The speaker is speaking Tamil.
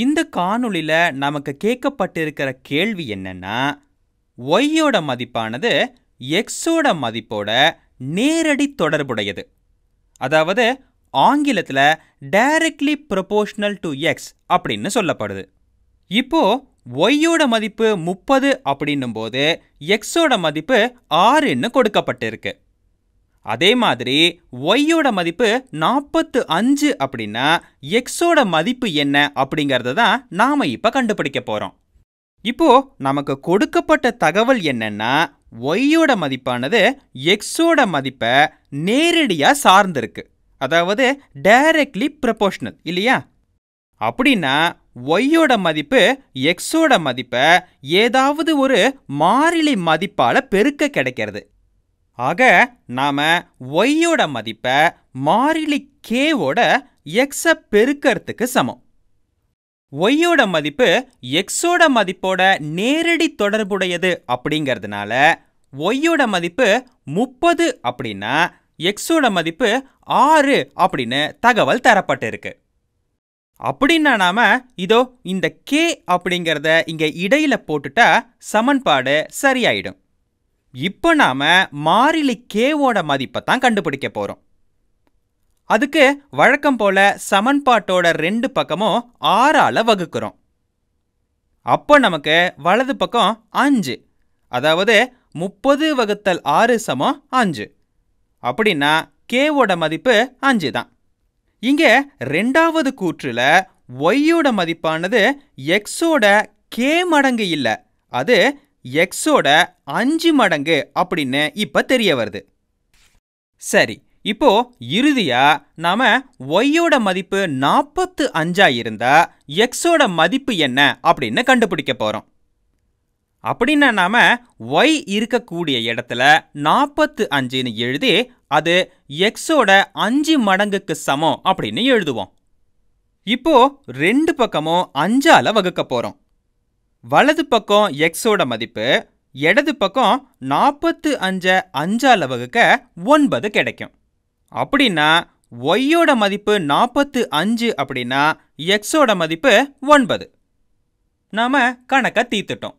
இந்த காணொளியில் நமக்கு கேட்கப்பட்டிருக்கிற கேள்வி என்னன்னா ஒய்யோட மதிப்பானது எக்ஸோட மதிப்போட நேரடி தொடர்புடையது அதாவது ஆங்கிலத்தில் டைரக்ட்லி ப்ரொபோஷனல் டு எக்ஸ் அப்படின்னு சொல்லப்படுது இப்போது ஒய்யோட மதிப்பு முப்பது அப்படின்னும் போது எக்ஸோட மதிப்பு ஆறுன்னு கொடுக்கப்பட்டிருக்கு அதே மாதிரி ஒய்யோட மதிப்பு நாற்பத்து அஞ்சு அப்படின்னா எக்ஸோட மதிப்பு என்ன அப்படிங்கிறத தான் நாம் இப்போ கண்டுபிடிக்க போகிறோம் இப்போ நமக்கு கொடுக்கப்பட்ட தகவல் என்னன்னா ஒய்யோட மதிப்பானது எக்ஸோட மதிப்பை நேரடியாக சார்ந்திருக்கு அதாவது டைரக்ட்லி ப்ரப்போர்ஷனல் இல்லையா அப்படின்னா ஒய்யோட மதிப்பு எக்ஸோட மதிப்பை ஏதாவது ஒரு மாறிலி மதிப்பால் பெருக்க கிடைக்கிறது ஆக நாம் ஒய்யோட மதிப்பை மாறிலி கேவோட எக்ஸை பெருக்கிறதுக்கு சமம் ஒய்யோட மதிப்பு எக்ஸோட மதிப்போட நேரடி தொடர்புடையது அப்படிங்கிறதுனால ஒய்யோட மதிப்பு முப்பது அப்படின்னா எக்ஸோட மதிப்பு ஆறு அப்படின்னு தகவல் தரப்பட்டிருக்கு அப்படின்னா நாம் இதோ இந்த கே அப்படிங்கிறத இங்கே இடையில போட்டுட்டா சமன்பாடு சரியாயிடும் இப்போ நாம் மாறிலி கேவோட மதிப்பை தான் கண்டுபிடிக்க போகிறோம் அதுக்கு வழக்கம் போல சமன்பாட்டோட ரெண்டு பக்கமும் ஆறால் வகுக்கிறோம் அப்போ நமக்கு வலது பக்கம் அஞ்சு அதாவது முப்பது வகுத்தல் ஆறு சமம் அஞ்சு அப்படின்னா கேவோட மதிப்பு அஞ்சு தான் இங்கே ரெண்டாவது கூற்றில் ஒய்யோட மதிப்பானது எக்ஸோட கே மடங்கு இல்லை அது எக்ஸோட அஞ்சு மடங்கு அப்படின்னு இப்போ தெரிய வருது சரி இப்போ இறுதியா நாம ஒய்யோட மதிப்பு நாற்பத்து அஞ்சா இருந்தா எக்ஸோட மதிப்பு என்ன அப்படின்னு கண்டுபிடிக்க போறோம் அப்படின்னா நாம ஒய் இருக்கக்கூடிய இடத்துல நாற்பத்து அஞ்சுன்னு எழுதி அது எக்ஸோட அஞ்சு மடங்குக்கு சமம் அப்படின்னு எழுதுவோம் இப்போ ரெண்டு பக்கமும் அஞ்சால வகுக்க போறோம் வலது பக்கம் எக்ஸோட மதிப்பு இடது பக்கம் நாற்பத்து அஞ்சை அஞ்சால் வகுக்க ஒன்பது கிடைக்கும் அப்படின்னா ஒய்யோட மதிப்பு நாற்பத்து அஞ்சு அப்படின்னா எக்ஸோட மதிப்பு ஒன்பது நாம் கணக்கை தீர்த்துட்டோம்